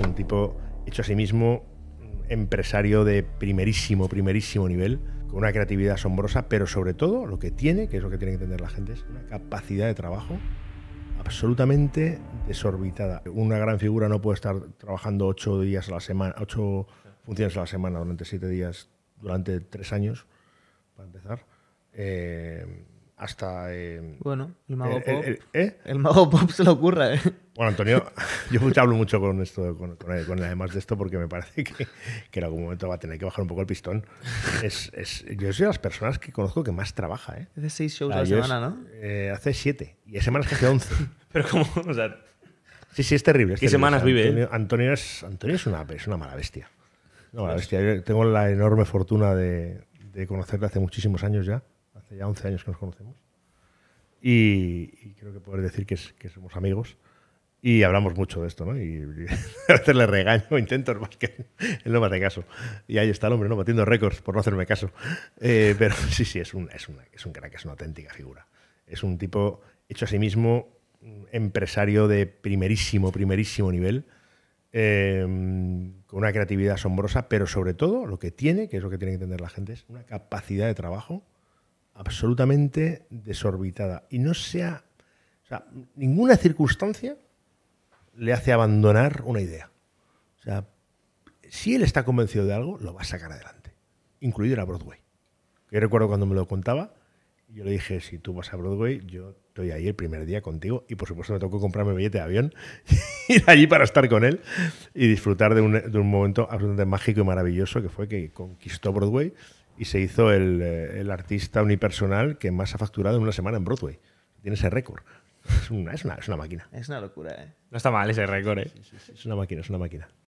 es un tipo hecho a sí mismo, empresario de primerísimo, primerísimo nivel, con una creatividad asombrosa, pero sobre todo lo que tiene, que es lo que tiene que entender la gente, es una capacidad de trabajo absolutamente desorbitada. Una gran figura no puede estar trabajando ocho días a la semana, ocho funciones a la semana durante siete días, durante tres años, para empezar. Eh, hasta. Eh, bueno, ¿eh? el mago pop. se lo ocurra, ¿eh? Bueno, Antonio, yo hablo mucho con esto, con, con, él, además de esto, porque me parece que, que, en algún momento va a tener que bajar un poco el pistón. Es, es, yo soy de las personas que conozco que más trabaja, ¿eh? Hace seis shows a la semana, ¿no? hace siete. Y hay semanas que hace once. Pero ¿cómo? Sí, sí, es terrible. ¿Qué semanas vive? Antonio, es, Antonio es, una, es una mala bestia. Pues yo tengo la enorme fortuna de, de conocerle hace muchísimos años ya ya 11 años que nos conocemos. Y, creo que poder decir que, somos amigos. Y hablamos mucho de esto, ¿no? Y, hacerle regaño, intento, más que él no me hace caso. Y ahí está el hombre, ¿no? Batiendo récords por no hacerme caso. Eh, pero sí, sí, es un, es, una, es un crack, es una auténtica figura. Es un tipo hecho a sí mismo, empresario de primerísimo, primerísimo nivel. Em, con una creatividad asombrosa, pero sobre todo lo que tiene, que es lo que tiene que entender la gente, es una capacidad de trabajo absolutamente desorbitada. Y no sea, ninguna circunstancia le hace abandonar una idea. O sea, si él está convencido de algo, lo va a sacar adelante, incluido a Broadway. Yo recuerdo cuando me lo contaba, yo le dije, si tú vas a Broadway, yo estoy ahí el primer día contigo y por supuesto me tocó comprarme billete de avión, ir allí para estar con él y disfrutar de un, de un momento absolutamente mágico y maravilloso que fue que conquistó Broadway y se hizo eh, el, artista unipersonal que más ha facturado en una semana en Broadway. Tiene ese récord. Es una, es una, máquina. Es una locura, ¿eh? No está mal ese récord, ¿eh? es una máquina, es una máquina.